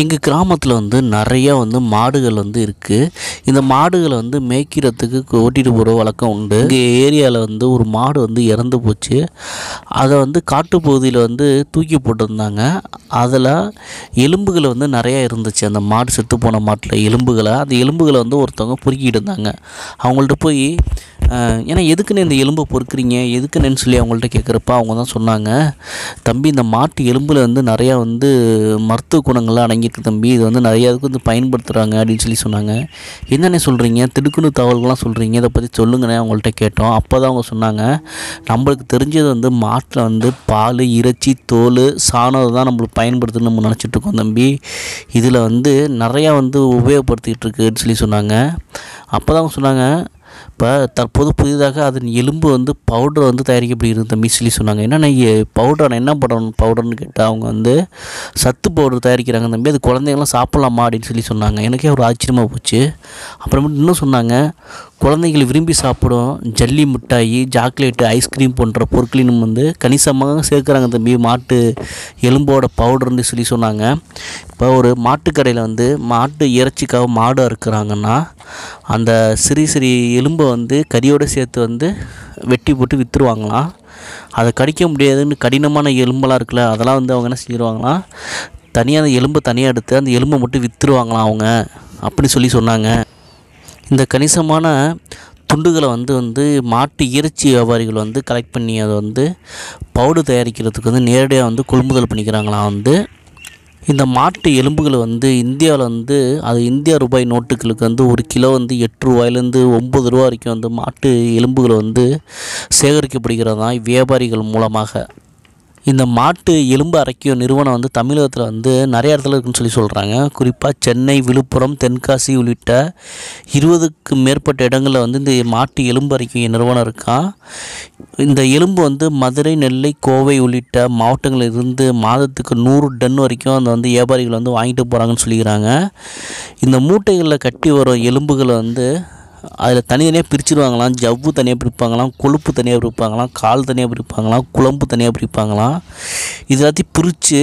எங்கள் கிராமத்தில் வந்து நிறையா வந்து மாடுகள் வந்து இருக்குது இந்த மாடுகளை வந்து மேய்க்கிறதுக்கு ஓட்டிகிட்டு போகிற வழக்கம் உண்டு எங்கள் ஏரியாவில் வந்து ஒரு மாடு வந்து இறந்து போச்சு அதை வந்து காட்டுப்பகுதியில் வந்து தூக்கி போட்டிருந்தாங்க அதில் எலும்புகளை வந்து நிறையா இருந்துச்சு அந்த மாடு செத்து போன மாட்டில் எலும்புகளை அந்த எலும்புகளை வந்து ஒருத்தவங்க பொறுக்கிட்டு இருந்தாங்க அவங்கள்ட்ட போய் ஏன்னா எதுக்குன்னு இந்த எலும்பை பொறுக்கிறீங்க எதுக்குன்னு சொல்லி அவங்கள்ட்ட கேட்குறப்ப அவங்க தான் சொன்னாங்க தம்பி இந்த மாட்டு எலும்பில் வந்து நிறையா வந்து மருத்துவ குணங்கள்லாம் அடங்கி வாங்கிட்டு தம்பி இது வந்து நிறையா இதுக்கு வந்து பயன்படுத்துகிறாங்க அப்படின்னு சொல்லி சொன்னாங்க என்னென்ன சொல்கிறீங்க திடுக்குனு தகவல்கள்லாம் சொல்கிறீங்க இதை பற்றி சொல்லுங்கண்ணே அவங்கள்ட்ட கேட்டோம் அப்போ தான் அவங்க சொன்னாங்க நம்மளுக்கு தெரிஞ்சது வந்து மாட்டில் வந்து பால் இறைச்சி தோல் சாணம் தான் நம்மளுக்கு பயன்படுத்தணும் நம்ம நினச்சிட்ருக்கோம் தம்பி இதில் வந்து நிறையா வந்து உபயோகப்படுத்திக்கிட்டு இருக்குன்னு சொல்லி சொன்னாங்க அப்போ தான் அவங்க சொன்னாங்க இப்போ தற்போது புதிதாக அதன் எலும்பு வந்து பவுடர் வந்து தயாரிக்கப்படுகிறது தம்பி சொல்லி சொன்னாங்க என்னென்ன பவுடர் என்ன பண்ணணும் பவுடர்னு கேட்டால் அவங்க வந்து சத்து பவுடர் தயாரிக்கிறாங்க தம்பி அது குழந்தைங்களாம் சாப்பிட்லாமா அப்படின்னு சொல்லி சொன்னாங்க எனக்கே ஒரு ஆச்சரியமாக போச்சு அப்புறமேட்டு இன்னும் சொன்னாங்க குழந்தைகள் விரும்பி சாப்பிடும் ஜல்லி மிட்டாயி சாக்லேட்டு ஐஸ்கிரீம் போன்ற பொருட்களையும் வந்து கணிசமாக சேர்க்குறாங்க தம்பி மாட்டு எலும்போட பவுடர்னு சொல்லி சொன்னாங்க இப்போ ஒரு மாட்டுக்கடையில் வந்து மாட்டு இறைச்சிக்காக மாடு அறுக்கிறாங்கன்னா அந்த சிறு சிறு எலும்பை வந்து கறியோடு சேர்த்து வந்து வெட்டி போட்டு விற்றுருவாங்களாம் அதை கடிக்க முடியாதுன்னு கடினமான எலும்பெல்லாம் இருக்குல்ல அதெல்லாம் வந்து அவங்க என்ன செய்வாங்களாம் தனியாக அந்த எலும்பை தனியாக எடுத்து அந்த எலும்பை மட்டும் விற்றுருவாங்களாம் அவங்க அப்படின்னு சொல்லி சொன்னாங்க இந்த கணிசமான துண்டுகளை வந்து வந்து மாட்டு இறைச்சி வியாபாரிகள் வந்து கலெக்ட் பண்ணி அதை வந்து பவுடர் தயாரிக்கிறதுக்கு வந்து நேரடியாக வந்து கொள்முதல் பண்ணிக்கிறாங்களாம் வந்து இந்த மாட்டு எலும்புகளை வந்து இந்தியாவில் வந்து அது இந்தியா ரூபாய் நோட்டுகளுக்கு வந்து ஒரு கிலோ வந்து எட்டு ரூபாயிலேருந்து ஒம்பது ரூபா வரைக்கும் வந்து மாட்டு எலும்புகளை வந்து சேகரிக்கப்படுகிறதா வியாபாரிகள் மூலமாக இந்த மாட்டு எலும்பு அரைக்கும் நிறுவனம் வந்து தமிழகத்தில் வந்து நிறைய இடத்துல இருக்குன்னு சொல்லி சொல்கிறாங்க குறிப்பாக சென்னை விழுப்புரம் தென்காசி உள்ளிட்ட இருபதுக்கு மேற்பட்ட இடங்களில் வந்து இந்த மாட்டு எலும்பு அரைக்கும் நிறுவனம் இருக்கான் இந்த எலும்பு வந்து மதுரை நெல்லை கோவை உள்ளிட்ட மாவட்டங்களில் இருந்து மாதத்துக்கு நூறு டன் வரைக்கும் அந்த வந்து வியாபாரிகள் வந்து வாங்கிட்டு போகிறாங்கன்னு சொல்லிக்கிறாங்க இந்த மூட்டைகளில் கட்டி வரும் எலும்புகளை வந்து அதில் தனித்தனியாக பிரிச்சுருவாங்களாம் ஜவ்வு தனியாக பிரிப்பாங்களாம் கொழுப்பு தனியாக பிரிப்பாங்களாம் கால் தனியாக பிரிப்பாங்களாம் குழம்பு தனியாக பிரிப்பாங்களாம் இது எல்லாத்தையும் பிரித்து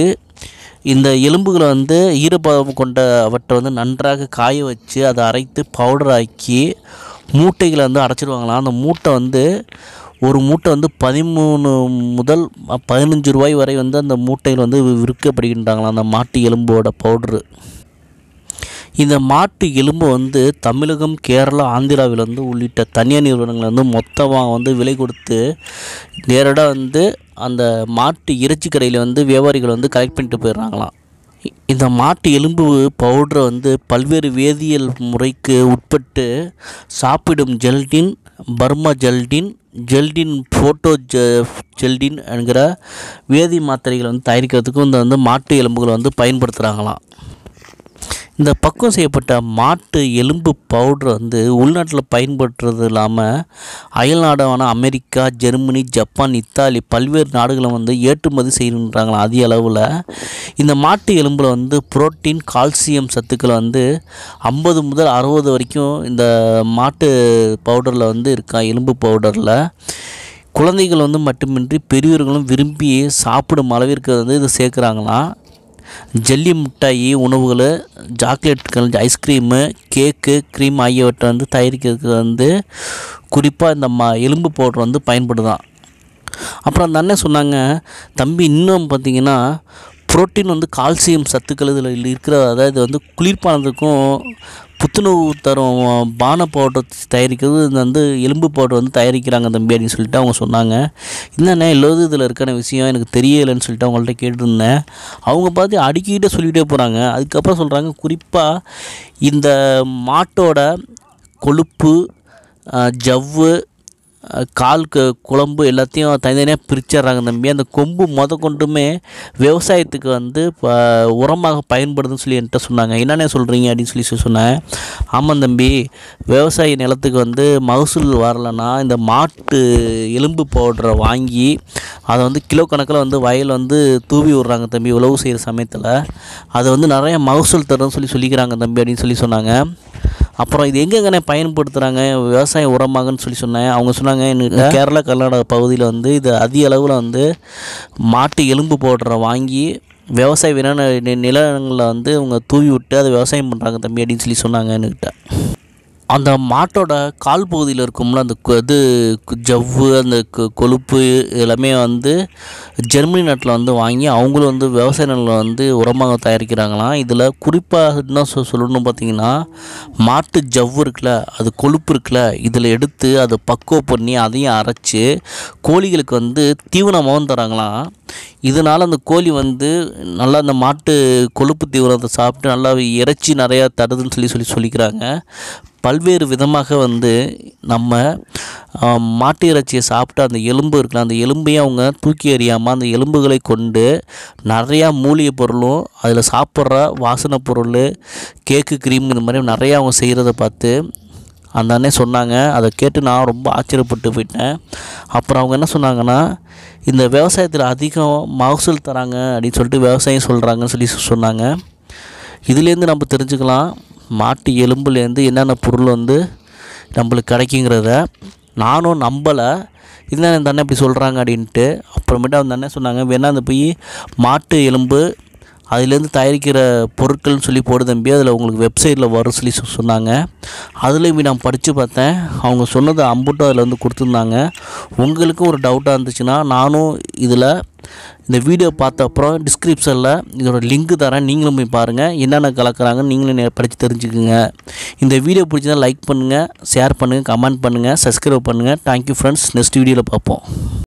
இந்த எலும்புகளை வந்து ஈரப்பதம் கொண்ட அவற்றை வந்து நன்றாக காய வச்சு அதை அரைத்து பவுடர் ஆக்கி மூட்டைகளை வந்து அடைச்சிடுவாங்களாம் அந்த மூட்டை வந்து ஒரு மூட்டை வந்து பதிமூணு முதல் பதினஞ்சு ரூபாய் வரை வந்து அந்த மூட்டையில் வந்து விற்கப்படுகின்றாங்களாம் அந்த மாட்டு எலும்போட பவுட்ரு இந்த மாட்டு எலும்பு வந்து தமிழகம் கேரளா ஆந்திராவிலேருந்து உள்ளிட்ட தனியார் நிறுவனங்கள் வந்து மொத்தமாக வந்து விலை கொடுத்து நேரடாக வந்து அந்த மாட்டு இறைச்சி கடையில் வந்து வியாபாரிகள் வந்து கலெக்ட் பண்ணிட்டு போயிடுறாங்களாம் இந்த மாட்டு எலும்பு பவுடரை வந்து பல்வேறு வேதியியல் முறைக்கு உட்பட்டு சாப்பிடும் ஜெல்டின் பர்மா ஜெல்டின் ஜெல்டின் ஃபோட்டோ ஜெ ஜெல்டின் என்கிற வேதி மாத்திரைகளை வந்து தயாரிக்கிறதுக்கும் இந்த வந்து மாட்டு எலும்புகளை வந்து பயன்படுத்துகிறாங்களாம் இந்த பக்குவம் செய்யப்பட்ட மாட்டு எலும்பு பவுடர் வந்து உள்நாட்டில் பயன்படுறது இல்லாமல் அயல் நாடான அமெரிக்கா ஜெர்மனி ஜப்பான் இத்தாலி பல்வேறு நாடுகளை வந்து ஏற்றுமதி செய்கின்றாங்களாம் அதிக அளவில் இந்த மாட்டு எலும்பில் வந்து புரோட்டீன் கால்சியம் சத்துக்களை வந்து ஐம்பது முதல் அறுபது வரைக்கும் இந்த மாட்டு பவுடரில் வந்து இருக்கா எலும்பு பவுடரில் குழந்தைகள் வந்து மட்டுமின்றி பெரியவர்களும் விரும்பி சாப்பிடும் அளவிற்கு வந்து இதை சேர்க்குறாங்களாம் ஜல்லி மிட்டாயி உணவுகள் சாக்லேட்டுகள் ஐஸ்கிரீமு கேக்கு க்ரீம் ஆகியவற்றை வந்து தயாரிக்கிறதுக்கு வந்து குறிப்பாக இந்த ம எலும்பு பவுடர் வந்து பயன்படுதான் அப்புறம் அந்த அண்ணன் சொன்னாங்க தம்பி இன்னும் பார்த்திங்கன்னா புரோட்டீன் வந்து கால்சியம் சத்துக்கள் இதில் இருக்கிற அதாவது வந்து குளிர்பானத்துக்கும் புத்துணர்வு தரும் பான பவுடர் தயாரிக்கிறது இந்த வந்து எலும்பு பவுடர் வந்து தயாரிக்கிறாங்க தம்பி அப்படின்னு சொல்லிட்டு அவங்க சொன்னாங்க என்னென்ன எல்லோரும் இதில் இருக்கான விஷயம் எனக்கு தெரியலைன்னு சொல்லிட்டு அவங்கள்ட்ட கேட்டிருந்தேன் அவங்க பார்த்து அடிக்கிட்டே சொல்லிகிட்டே போகிறாங்க அதுக்கப்புறம் சொல்கிறாங்க குறிப்பாக இந்த மாட்டோட கொழுப்பு ஜவ்வு கால் குழம்பு எல்லாத்தையும் தனித்தனியாக பிரிச்சிடுறாங்க நம்பி அந்த கொம்பு முத கொண்டுமே விவசாயத்துக்கு வந்து உரமாக பயன்படுதுன்னு சொல்லி என்கிட்ட சொன்னாங்க என்னென்ன சொல்கிறீங்க அப்படின்னு சொல்லி சொன்னேன் ஆமாம் தம்பி விவசாய நிலத்துக்கு வந்து மகசூல் வரலன்னா இந்த மாட்டு எலும்பு பவுடரை வாங்கி அதை வந்து கிலோ கணக்கில் வந்து வயல் வந்து தூவி விடுறாங்க தம்பி உழவு செய்கிற சமயத்தில் அதை வந்து நிறைய மகசூல் தரும்னு சொல்லி சொல்லிக்கிறாங்க தம்பி அப்படின்னு சொல்லி சொன்னாங்க அப்புறம் இது எங்கெங்கே பயன்படுத்துகிறாங்க விவசாய உரமாகன்னு சொல்லி சொன்னேன் அவங்க சொன்னாங்க கேரளா கர்நாடக பகுதியில் வந்து இது அதிக அளவில் வந்து மாட்டு எலும்பு போடுற வாங்கி விவசாய வின நிலங்களில் வந்து அவங்க தூவி விட்டு அதை விவசாயம் பண்ணுறாங்க தம்பி அப்படின்னு சொல்லி சொன்னாங்க என்கிட்ட அந்த மாட்டோட கால் பகுதியில் இருக்கும்ல அந்த இது ஜவ்வு அந்த கொழுப்பு எல்லாமே வந்து ஜெர்மனி நாட்டில் வந்து வாங்கி அவங்களும் வந்து விவசாய நிலங்களை வந்து உரமாக தயாரிக்கிறாங்களாம் இதில் குறிப்பாக என்ன சொ சொல்லணும்னு பார்த்தீங்கன்னா மாட்டு ஜவ்வு இருக்குல்ல அது கொழுப்பு இருக்குல்ல இதில் எடுத்து அதை பக்குவம் பண்ணி அதையும் அரைச்சி கோழிகளுக்கு வந்து தீவனமாகவும் தராங்களாம் இதனால் அந்த கோழி வந்து நல்லா அந்த மாட்டு கொழுப்பு தீவிரத்தை சாப்பிட்டு நல்லா இறைச்சி நிறையா தருதுன்னு சொல்லி சொல்லி சொல்லிக்கிறாங்க பல்வேறு விதமாக வந்து நம்ம மாட்டு இறைச்சியை சாப்பிட்டு அந்த எலும்பு இருக்கலாம் அந்த எலும்பையும் அவங்க தூக்கி எறியாமல் அந்த எலும்புகளை கொண்டு நிறையா மூலிகை பொருளும் அதில் சாப்பிட்ற வாசனை பொருள் கேக்கு க்ரீம் இந்த மாதிரி நிறையா அவங்க செய்கிறத பார்த்து அந்த அண்ணே சொன்னாங்க அதை கேட்டு நான் ரொம்ப ஆச்சரியப்பட்டு போயிட்டேன் அப்புறம் அவங்க என்ன சொன்னாங்கன்னா இந்த விவசாயத்தில் அதிகம் மகசூல் தராங்க அப்படின்னு சொல்லிட்டு விவசாயம் சொல்கிறாங்கன்னு சொல்லி சொன்னாங்க இதுலேருந்து நம்ம தெரிஞ்சுக்கலாம் மாட்டு எலும்புலேருந்து என்னென்ன பொருள் வந்து நம்மளுக்கு கிடைக்குங்கிறத நானும் நம்பலை இதுதான் இந்த அண்ணன் இப்படி சொல்கிறாங்க அப்படின்ட்டு அப்புறமேட்டு அந்த அண்ணன் சொன்னாங்க வேணால் அந்த போய் மாட்டு எலும்பு அதுலேருந்து தயாரிக்கிற பொருட்கள்னு சொல்லி போடு தம்பி அதில் உங்களுக்கு வெப்சைட்டில் வரும் சொல்லி சொன்னாங்க அதுலேயும் நான் படித்து பார்த்தேன் அவங்க சொன்னது அம்புட்டும் அதில் வந்து கொடுத்துருந்தாங்க உங்களுக்கும் ஒரு டவுட்டாக இருந்துச்சுன்னா நானும் இதில் இந்த வீடியோ பார்த்த அப்புறம் டிஸ்கிரிப்ஷனில் இதோட லிங்க் தரேன் நீங்களும் போய் பாருங்கள் என்னென்ன கலக்கிறாங்கன்னு நீங்களும் படித்து தெரிஞ்சுக்குங்க இந்த வீடியோ பிடிச்சதான் லைக் பண்ணுங்கள் ஷேர் பண்ணுங்கள் கமெண்ட் பண்ணுங்கள் சப்ஸ்கிரைப் பண்ணுங்கள் தேங்க்யூ ஃப்ரெண்ட்ஸ் நெக்ஸ்ட் வீடியோவில் பார்ப்போம்